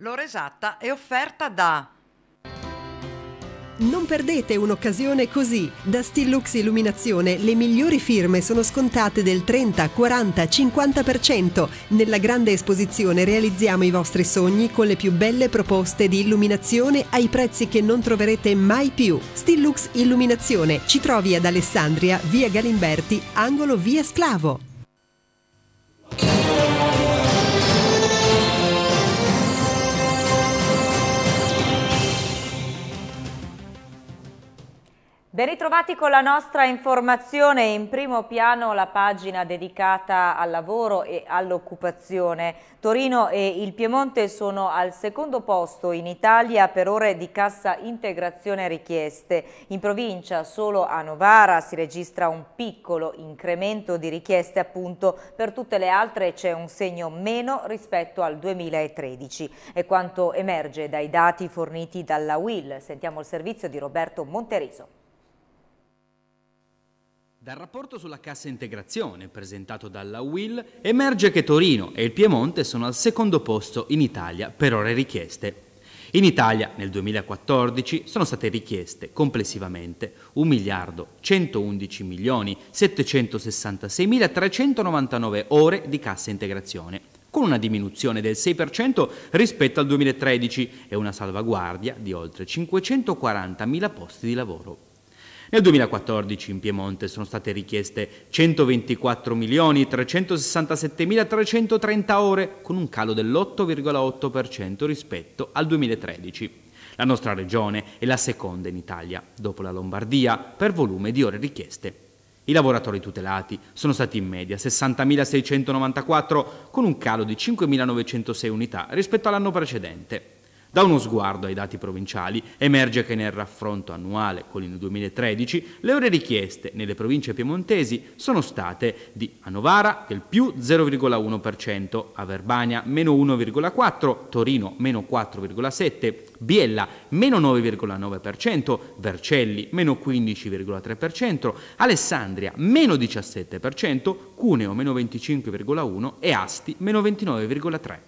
L'ora esatta è offerta da... Non perdete un'occasione così. Da Stilux Illuminazione le migliori firme sono scontate del 30, 40, 50%. Nella grande esposizione realizziamo i vostri sogni con le più belle proposte di illuminazione ai prezzi che non troverete mai più. Stilux Illuminazione ci trovi ad Alessandria, via Galimberti, angolo via Sclavo. ritrovati con la nostra informazione in primo piano la pagina dedicata al lavoro e all'occupazione. Torino e il Piemonte sono al secondo posto in Italia per ore di cassa integrazione richieste. In provincia solo a Novara si registra un piccolo incremento di richieste appunto, per tutte le altre c'è un segno meno rispetto al 2013. È quanto emerge dai dati forniti dalla UIL. Sentiamo il servizio di Roberto Monteriso. Dal rapporto sulla cassa integrazione presentato dalla UIL emerge che Torino e il Piemonte sono al secondo posto in Italia per ore richieste. In Italia nel 2014 sono state richieste complessivamente 1 miliardo 111 milioni 766 mila 399 ore di cassa integrazione, con una diminuzione del 6% rispetto al 2013 e una salvaguardia di oltre 540 mila posti di lavoro. Nel 2014 in Piemonte sono state richieste 124.367.330 ore, con un calo dell'8,8% rispetto al 2013. La nostra regione è la seconda in Italia, dopo la Lombardia, per volume di ore richieste. I lavoratori tutelati sono stati in media 60.694, con un calo di 5.906 unità rispetto all'anno precedente. Da uno sguardo ai dati provinciali emerge che nel raffronto annuale con il 2013 le ore richieste nelle province piemontesi sono state di a Novara del più 0,1%, a Verbania meno 1,4%, Torino meno 4,7%, Biella meno 9,9%, Vercelli meno 15,3%, Alessandria meno 17%, Cuneo meno 25,1% e Asti meno 29,3%.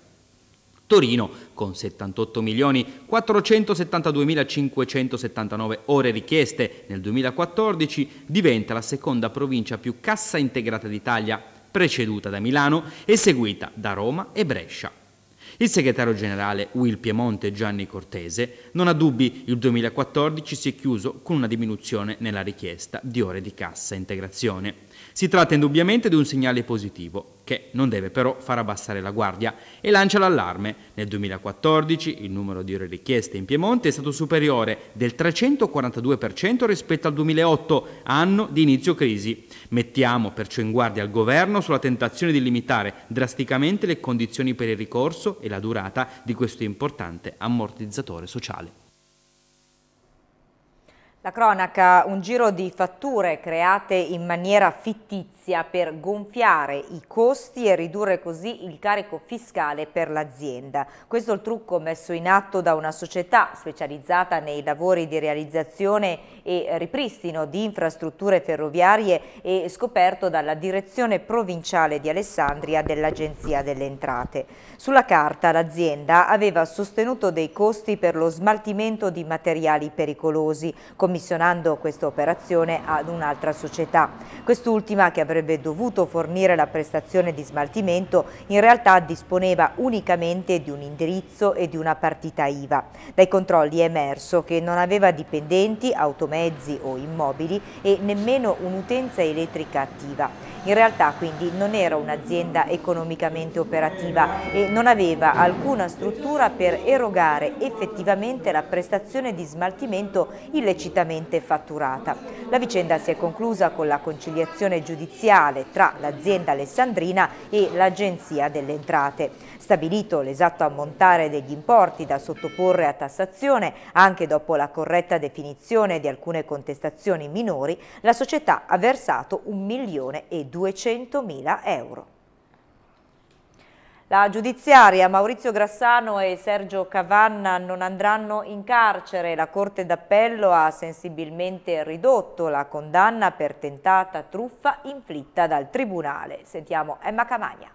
Torino con 78.472.579 ore richieste nel 2014 diventa la seconda provincia più cassa integrata d'Italia, preceduta da Milano e seguita da Roma e Brescia. Il segretario generale Will Piemonte Gianni Cortese non ha dubbi, il 2014 si è chiuso con una diminuzione nella richiesta di ore di cassa integrazione. Si tratta indubbiamente di un segnale positivo, che non deve però far abbassare la guardia e lancia l'allarme. Nel 2014 il numero di ore richieste in Piemonte è stato superiore del 342% rispetto al 2008, anno di inizio crisi. Mettiamo perciò in guardia il governo sulla tentazione di limitare drasticamente le condizioni per il ricorso e la durata di questo importante ammortizzatore sociale. La cronaca, un giro di fatture create in maniera fittizia per gonfiare i costi e ridurre così il carico fiscale per l'azienda. Questo è il trucco messo in atto da una società specializzata nei lavori di realizzazione e ripristino di infrastrutture ferroviarie e scoperto dalla direzione provinciale di Alessandria dell'Agenzia delle Entrate. Sulla carta l'azienda aveva sostenuto dei costi per lo smaltimento di materiali pericolosi, come commissionando questa operazione ad un'altra società. Quest'ultima, che avrebbe dovuto fornire la prestazione di smaltimento, in realtà disponeva unicamente di un indirizzo e di una partita IVA. Dai controlli è emerso che non aveva dipendenti, automezzi o immobili e nemmeno un'utenza elettrica attiva. In realtà quindi non era un'azienda economicamente operativa e non aveva alcuna struttura per erogare effettivamente la prestazione di smaltimento illecitamente fatturata. La vicenda si è conclusa con la conciliazione giudiziale tra l'azienda alessandrina e l'Agenzia delle Entrate. Stabilito l'esatto ammontare degli importi da sottoporre a tassazione, anche dopo la corretta definizione di alcune contestazioni minori, la società ha versato 1 milione e 200.000 euro. La giudiziaria Maurizio Grassano e Sergio Cavanna non andranno in carcere. La Corte d'Appello ha sensibilmente ridotto la condanna per tentata truffa inflitta dal Tribunale. Sentiamo Emma Camagna.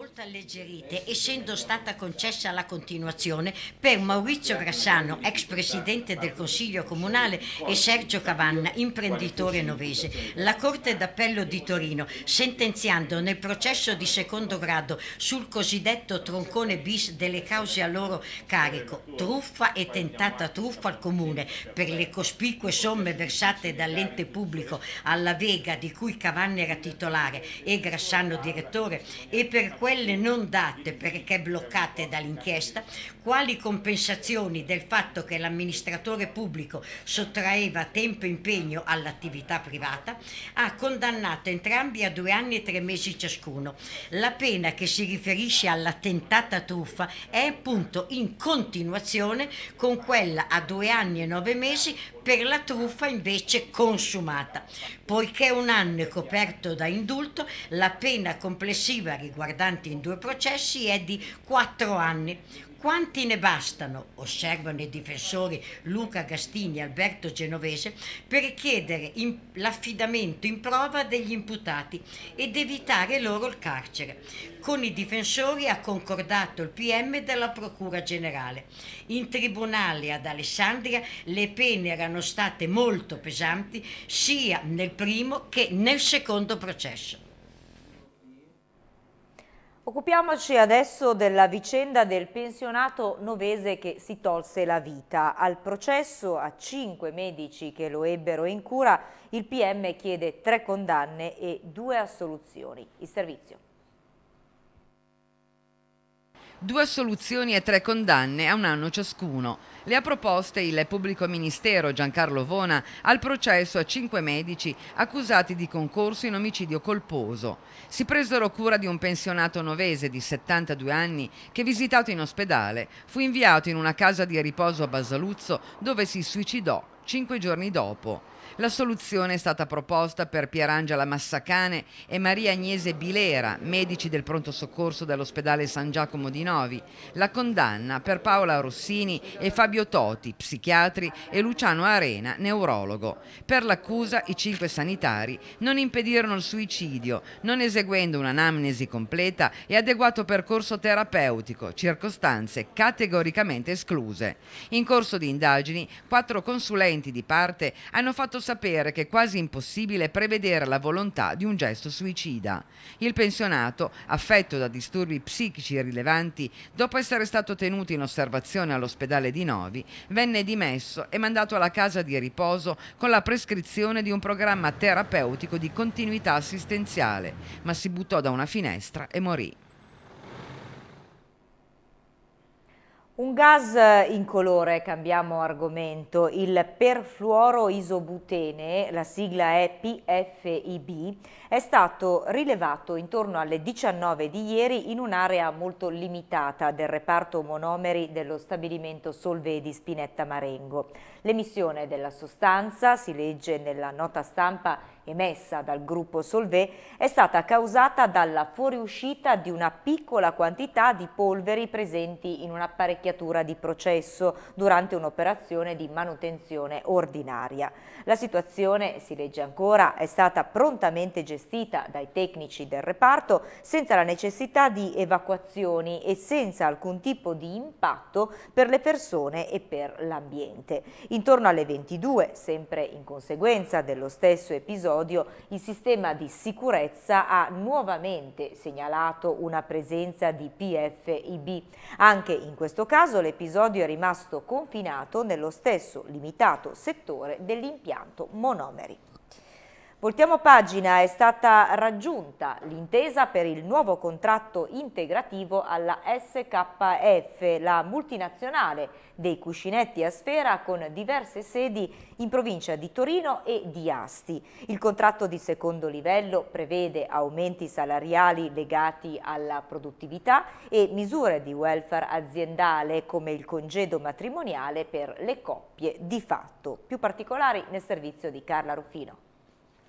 Molto alleggerite, essendo stata concessa la continuazione per Maurizio Grassano, ex presidente del Consiglio Comunale, e Sergio Cavanna, imprenditore novese, la Corte d'Appello di Torino, sentenziando nel processo di secondo grado sul cosiddetto troncone bis delle cause a loro carico, truffa e tentata truffa al Comune per le cospicue somme versate dall'ente pubblico alla Vega, di cui Cavanna era titolare e Grassano direttore, e per quelle non date perché bloccate dall'inchiesta, quali compensazioni del fatto che l'amministratore pubblico sottraeva tempo e impegno all'attività privata, ha condannato entrambi a due anni e tre mesi ciascuno. La pena che si riferisce alla tentata truffa è appunto in continuazione con quella a due anni e nove mesi per la truffa invece consumata. Poiché un anno è coperto da indulto, la pena complessiva riguardante i due processi è di quattro anni quanti ne bastano, osservano i difensori Luca Gastini e Alberto Genovese, per chiedere in, l'affidamento in prova degli imputati ed evitare loro il carcere. Con i difensori ha concordato il PM della Procura Generale. In tribunale ad Alessandria le pene erano state molto pesanti sia nel primo che nel secondo processo. Occupiamoci adesso della vicenda del pensionato novese che si tolse la vita. Al processo a cinque medici che lo ebbero in cura, il PM chiede tre condanne e due assoluzioni. Il servizio due assoluzioni e tre condanne a un anno ciascuno. Le ha proposte il pubblico ministero Giancarlo Vona al processo a cinque medici accusati di concorso in omicidio colposo. Si presero cura di un pensionato novese di 72 anni che, visitato in ospedale, fu inviato in una casa di riposo a Basaluzzo dove si suicidò cinque giorni dopo. La soluzione è stata proposta per Pierangela Massacane e Maria Agnese Bilera, medici del pronto soccorso dell'ospedale San Giacomo di Novi, la condanna per Paola Rossini e Fabio Toti, psichiatri, e Luciano Arena, neurologo. Per l'accusa i cinque sanitari non impedirono il suicidio, non eseguendo un'anamnesi completa e adeguato percorso terapeutico, circostanze categoricamente escluse. In corso di indagini, quattro consulenti di parte hanno fatto fatto sapere che è quasi impossibile prevedere la volontà di un gesto suicida. Il pensionato, affetto da disturbi psichici rilevanti, dopo essere stato tenuto in osservazione all'ospedale di Novi, venne dimesso e mandato alla casa di riposo con la prescrizione di un programma terapeutico di continuità assistenziale, ma si buttò da una finestra e morì. Un gas incolore, cambiamo argomento, il perfluoro isobutene, la sigla è PFIB, è stato rilevato intorno alle 19 di ieri in un'area molto limitata del reparto monomeri dello stabilimento Solve di Spinetta Marengo. L'emissione della sostanza, si legge nella nota stampa, emessa dal gruppo Solvay è stata causata dalla fuoriuscita di una piccola quantità di polveri presenti in un'apparecchiatura di processo durante un'operazione di manutenzione ordinaria. La situazione, si legge ancora, è stata prontamente gestita dai tecnici del reparto senza la necessità di evacuazioni e senza alcun tipo di impatto per le persone e per l'ambiente. Intorno alle 22, sempre in conseguenza dello stesso episodio, episodio, il sistema di sicurezza ha nuovamente segnalato una presenza di PFIB. Anche in questo caso l'episodio è rimasto confinato nello stesso limitato settore dell'impianto monomeri. Voltiamo pagina, è stata raggiunta l'intesa per il nuovo contratto integrativo alla SKF, la multinazionale dei cuscinetti a sfera con diverse sedi in provincia di Torino e di Asti. Il contratto di secondo livello prevede aumenti salariali legati alla produttività e misure di welfare aziendale come il congedo matrimoniale per le coppie di fatto. Più particolari nel servizio di Carla Ruffino.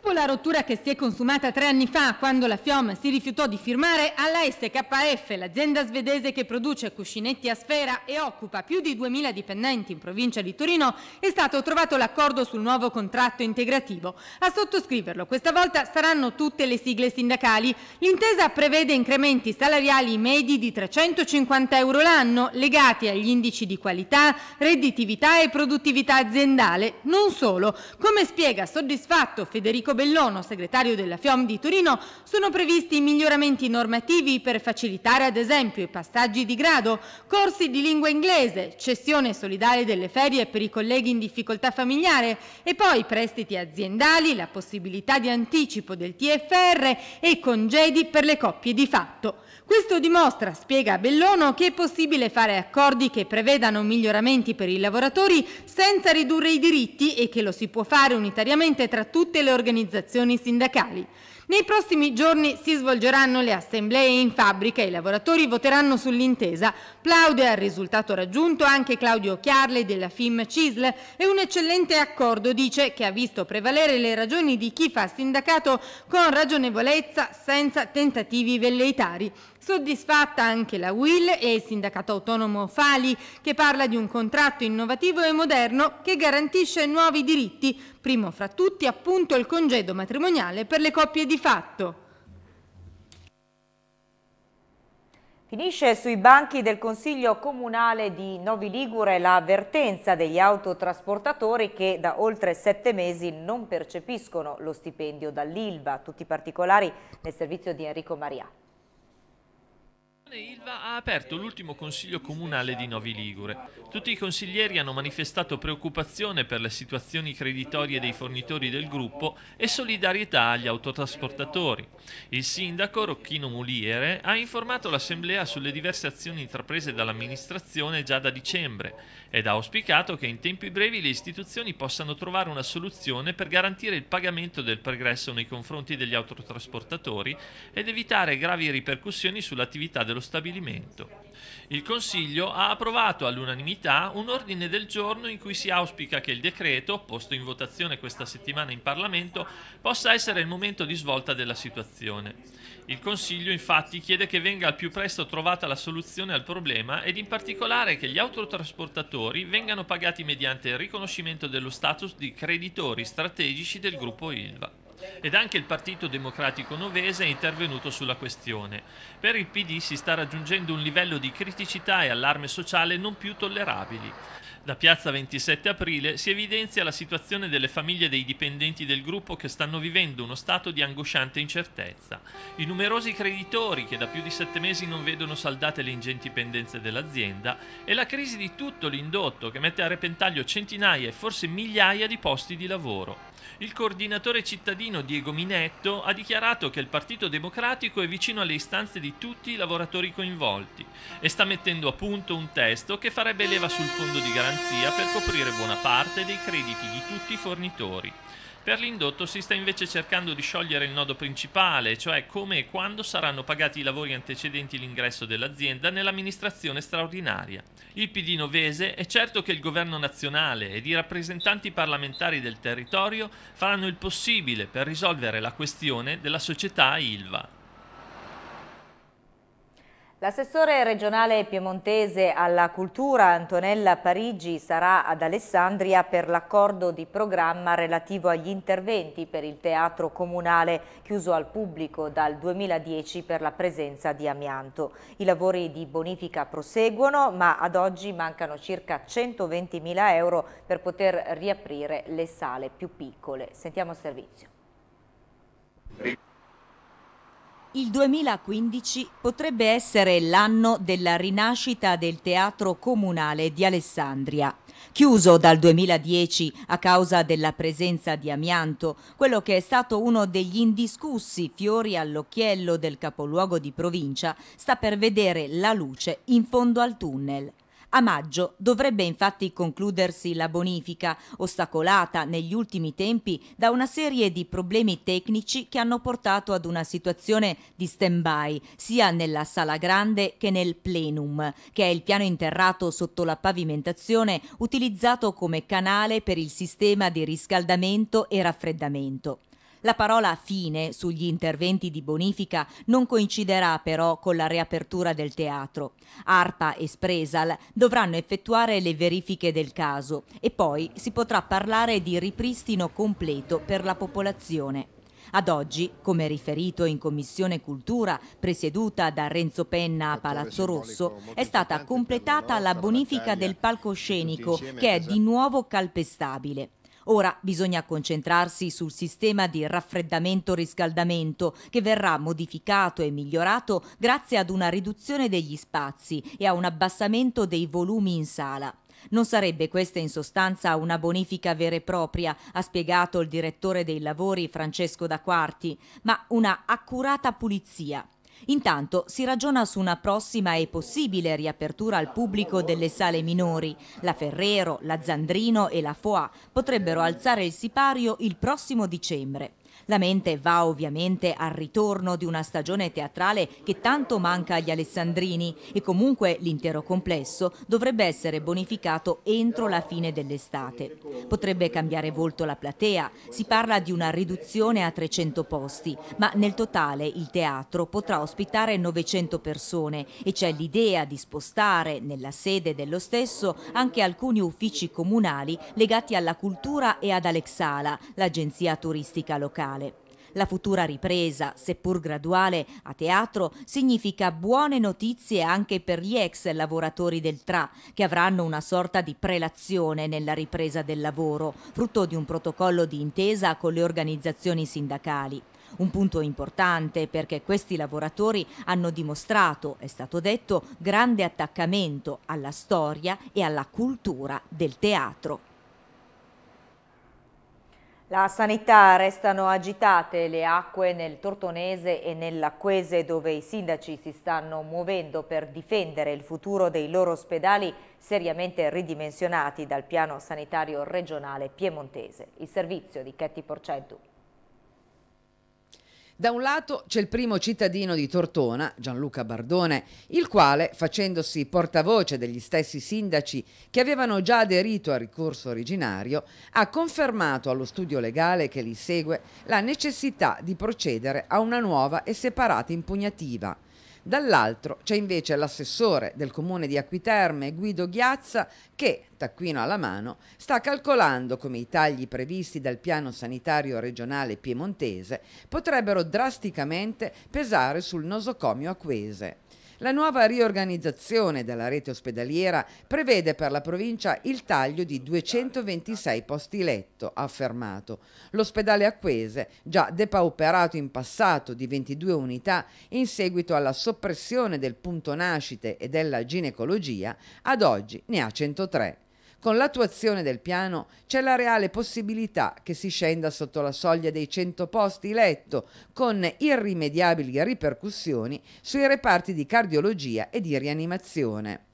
Dopo la rottura che si è consumata tre anni fa, quando la FIOM si rifiutò di firmare, alla SKF, l'azienda svedese che produce cuscinetti a sfera e occupa più di 2.000 dipendenti in provincia di Torino, è stato trovato l'accordo sul nuovo contratto integrativo. A sottoscriverlo questa volta saranno tutte le sigle sindacali. L'intesa prevede incrementi salariali medi di 350 euro l'anno, legati agli indici di qualità, redditività e produttività aziendale. Non solo. Come spiega soddisfatto Federico Federico Bellono, segretario della FIOM di Torino, sono previsti miglioramenti normativi per facilitare ad esempio i passaggi di grado, corsi di lingua inglese, cessione solidale delle ferie per i colleghi in difficoltà familiare e poi prestiti aziendali, la possibilità di anticipo del TFR e congedi per le coppie di fatto. Questo dimostra, spiega Bellono, che è possibile fare accordi che prevedano miglioramenti per i lavoratori senza ridurre i diritti e che lo si può fare unitariamente tra tutte le organizzazioni sindacali. Nei prossimi giorni si svolgeranno le assemblee in fabbrica e i lavoratori voteranno sull'intesa. Plaude al risultato raggiunto anche Claudio Chiarle della FIM CISL e un eccellente accordo, dice, che ha visto prevalere le ragioni di chi fa sindacato con ragionevolezza senza tentativi velleitari. Soddisfatta anche la WIL e il sindacato autonomo Fali, che parla di un contratto innovativo e moderno che garantisce nuovi diritti, primo fra tutti appunto il congedo matrimoniale per le coppie di fatto. Finisce sui banchi del Consiglio Comunale di Novi Ligure l'avvertenza degli autotrasportatori che da oltre sette mesi non percepiscono lo stipendio dall'ILVA. Tutti i particolari nel servizio di Enrico Maria. Ilva ha aperto l'ultimo consiglio comunale di Novi Ligure. Tutti i consiglieri hanno manifestato preoccupazione per le situazioni creditorie dei fornitori del gruppo e solidarietà agli autotrasportatori. Il sindaco Rocchino Muliere ha informato l'assemblea sulle diverse azioni intraprese dall'amministrazione già da dicembre ed ha auspicato che in tempi brevi le istituzioni possano trovare una soluzione per garantire il pagamento del pregresso nei confronti degli autotrasportatori ed evitare gravi ripercussioni sull'attività dello dello stabilimento. Il Consiglio ha approvato all'unanimità un ordine del giorno in cui si auspica che il decreto, posto in votazione questa settimana in Parlamento, possa essere il momento di svolta della situazione. Il Consiglio infatti chiede che venga al più presto trovata la soluzione al problema ed in particolare che gli autotrasportatori vengano pagati mediante il riconoscimento dello status di creditori strategici del gruppo Ilva ed anche il Partito Democratico Novese è intervenuto sulla questione. Per il PD si sta raggiungendo un livello di criticità e allarme sociale non più tollerabili. Da Piazza 27 Aprile si evidenzia la situazione delle famiglie dei dipendenti del gruppo che stanno vivendo uno stato di angosciante incertezza. I numerosi creditori che da più di sette mesi non vedono saldate le ingenti pendenze dell'azienda e la crisi di tutto l'indotto che mette a repentaglio centinaia e forse migliaia di posti di lavoro. Il coordinatore cittadino Diego Minetto ha dichiarato che il Partito Democratico è vicino alle istanze di tutti i lavoratori coinvolti e sta mettendo a punto un testo che farebbe leva sul fondo di garanzia per coprire buona parte dei crediti di tutti i fornitori. Per l'indotto si sta invece cercando di sciogliere il nodo principale, cioè come e quando saranno pagati i lavori antecedenti l'ingresso dell'azienda nell'amministrazione straordinaria. Il PD novese è certo che il governo nazionale ed i rappresentanti parlamentari del territorio faranno il possibile per risolvere la questione della società Ilva. L'assessore regionale piemontese alla cultura Antonella Parigi sarà ad Alessandria per l'accordo di programma relativo agli interventi per il teatro comunale chiuso al pubblico dal 2010 per la presenza di amianto. I lavori di bonifica proseguono ma ad oggi mancano circa 120.000 euro per poter riaprire le sale più piccole. Sentiamo il servizio. Il 2015 potrebbe essere l'anno della rinascita del Teatro Comunale di Alessandria. Chiuso dal 2010 a causa della presenza di amianto, quello che è stato uno degli indiscussi fiori all'occhiello del capoluogo di provincia sta per vedere la luce in fondo al tunnel. A maggio dovrebbe infatti concludersi la bonifica, ostacolata negli ultimi tempi da una serie di problemi tecnici che hanno portato ad una situazione di stand-by sia nella sala grande che nel plenum, che è il piano interrato sotto la pavimentazione utilizzato come canale per il sistema di riscaldamento e raffreddamento. La parola fine sugli interventi di bonifica non coinciderà però con la riapertura del teatro. ARPA e Spresal dovranno effettuare le verifiche del caso e poi si potrà parlare di ripristino completo per la popolazione. Ad oggi, come riferito in Commissione Cultura, presieduta da Renzo Penna a Palazzo Rosso, è stata completata la bonifica del palcoscenico che è di nuovo calpestabile. Ora bisogna concentrarsi sul sistema di raffreddamento-riscaldamento che verrà modificato e migliorato grazie ad una riduzione degli spazi e a un abbassamento dei volumi in sala. Non sarebbe questa in sostanza una bonifica vera e propria, ha spiegato il direttore dei lavori Francesco da Quarti, ma una accurata pulizia. Intanto si ragiona su una prossima e possibile riapertura al pubblico delle sale minori. La Ferrero, la Zandrino e la Foà potrebbero alzare il sipario il prossimo dicembre. La mente va ovviamente al ritorno di una stagione teatrale che tanto manca agli alessandrini e comunque l'intero complesso dovrebbe essere bonificato entro la fine dell'estate. Potrebbe cambiare volto la platea, si parla di una riduzione a 300 posti, ma nel totale il teatro potrà ospitare 900 persone e c'è l'idea di spostare nella sede dello stesso anche alcuni uffici comunali legati alla cultura e ad Alexala, l'agenzia turistica locale. La futura ripresa, seppur graduale, a teatro significa buone notizie anche per gli ex lavoratori del TRA, che avranno una sorta di prelazione nella ripresa del lavoro, frutto di un protocollo di intesa con le organizzazioni sindacali. Un punto importante perché questi lavoratori hanno dimostrato, è stato detto, grande attaccamento alla storia e alla cultura del teatro. La sanità restano agitate le acque nel Tortonese e nell'Acquese dove i sindaci si stanno muovendo per difendere il futuro dei loro ospedali seriamente ridimensionati dal piano sanitario regionale piemontese. Il servizio di Chetti Porcettu. Da un lato c'è il primo cittadino di Tortona, Gianluca Bardone, il quale, facendosi portavoce degli stessi sindaci che avevano già aderito al ricorso originario, ha confermato allo studio legale che li segue la necessità di procedere a una nuova e separata impugnativa. Dall'altro c'è invece l'assessore del comune di Acquiterme, Guido Ghiazza, che, taccuino alla mano, sta calcolando come i tagli previsti dal piano sanitario regionale piemontese potrebbero drasticamente pesare sul nosocomio acquese. La nuova riorganizzazione della rete ospedaliera prevede per la provincia il taglio di 226 posti letto, ha affermato. L'ospedale acquese, già depauperato in passato di 22 unità in seguito alla soppressione del punto nascite e della ginecologia, ad oggi ne ha 103. Con l'attuazione del piano c'è la reale possibilità che si scenda sotto la soglia dei 100 posti letto, con irrimediabili ripercussioni sui reparti di cardiologia e di rianimazione.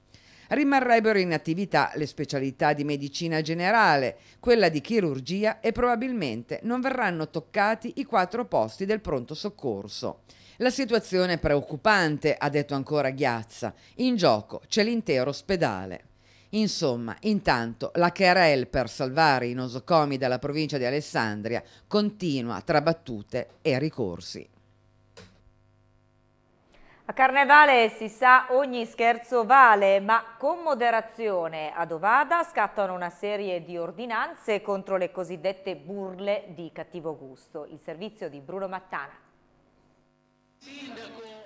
Rimarrebbero in attività le specialità di medicina generale, quella di chirurgia e probabilmente non verranno toccati i quattro posti del pronto soccorso. La situazione è preoccupante, ha detto ancora Ghiazza. In gioco c'è l'intero ospedale. Insomma, intanto la querel per salvare i nosocomi dalla provincia di Alessandria continua tra battute e ricorsi. A Carnevale si sa ogni scherzo vale, ma con moderazione. a Dovada scattano una serie di ordinanze contro le cosiddette burle di cattivo gusto. Il servizio di Bruno Mattana. Sindaco.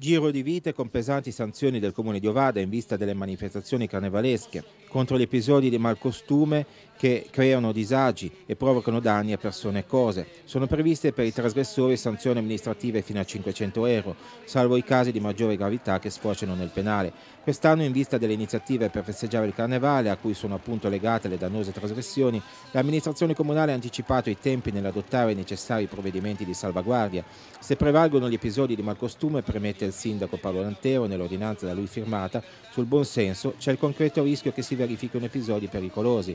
Giro di vite con pesanti sanzioni del comune di Ovada in vista delle manifestazioni carnevalesche contro gli episodi di malcostume che creano disagi e provocano danni a persone e cose. Sono previste per i trasgressori sanzioni amministrative fino a 500 euro, salvo i casi di maggiore gravità che sfociano nel penale. Quest'anno, in vista delle iniziative per festeggiare il carnevale, a cui sono appunto legate le dannose trasgressioni, l'amministrazione comunale ha anticipato i tempi nell'adottare i necessari provvedimenti di salvaguardia. Se prevalgono gli episodi di malcostume, premette il sindaco Paolo Lantero nell'ordinanza da lui firmata, sul buon senso c'è il concreto rischio che si verifichino episodi pericolosi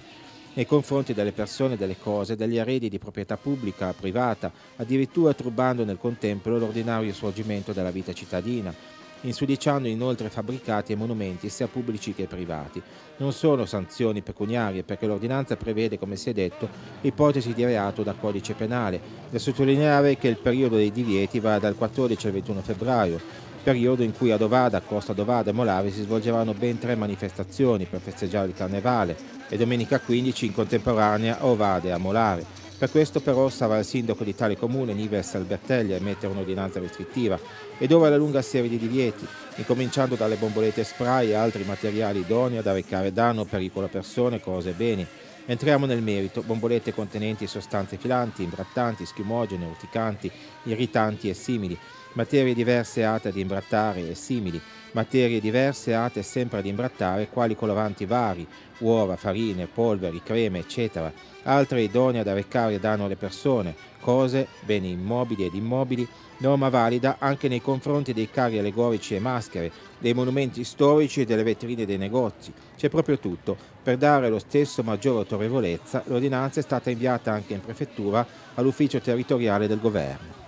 nei confronti delle persone, delle cose, degli arredi di proprietà pubblica, privata, addirittura turbando nel contempo l'ordinario svolgimento della vita cittadina, insudiciando inoltre fabbricati e monumenti sia pubblici che privati. Non sono sanzioni pecuniarie perché l'ordinanza prevede, come si è detto, ipotesi di reato da codice penale. Da sottolineare che il periodo dei divieti va dal 14 al 21 febbraio periodo in cui a Dovada, Costa Dovada e Molave si svolgeranno ben tre manifestazioni per festeggiare il carnevale e domenica 15 in contemporanea a Ovada e a Molave. Per questo però sarà il sindaco di tale comune, Nives Albertelli, a emettere un'ordinanza restrittiva ed ora la lunga serie di divieti, incominciando dalle bombolette spray e altri materiali idonei ad arrecare danno o pericolo a persone, cose e beni. Entriamo nel merito, bombolette contenenti sostanze filanti, imbrattanti, schiumogene, urticanti, irritanti e simili materie diverse ate ad imbrattare e simili, materie diverse ate sempre ad imbrattare, quali coloranti vari, uova, farine, polveri, creme, eccetera, altre idonee ad arrecare danno alle persone, cose, beni immobili ed immobili, norma valida anche nei confronti dei carri allegorici e maschere, dei monumenti storici e delle vetrine dei negozi. C'è proprio tutto. Per dare lo stesso maggiore autorevolezza, l'ordinanza è stata inviata anche in prefettura all'ufficio territoriale del governo.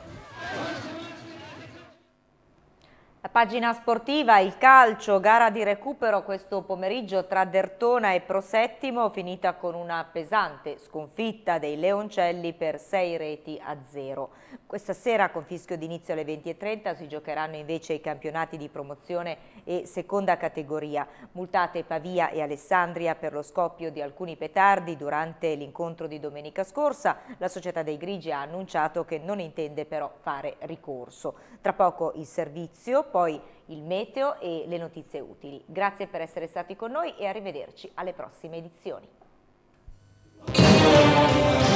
Pagina sportiva, il calcio, gara di recupero questo pomeriggio tra Dertona e Prosettimo, finita con una pesante sconfitta dei Leoncelli per 6 reti a 0. Questa sera con fischio d'inizio alle 20.30 si giocheranno invece i campionati di promozione e seconda categoria. Multate Pavia e Alessandria per lo scoppio di alcuni petardi durante l'incontro di domenica scorsa. La società dei Grigi ha annunciato che non intende però fare ricorso. Tra poco il servizio, poi poi il meteo e le notizie utili. Grazie per essere stati con noi e arrivederci alle prossime edizioni.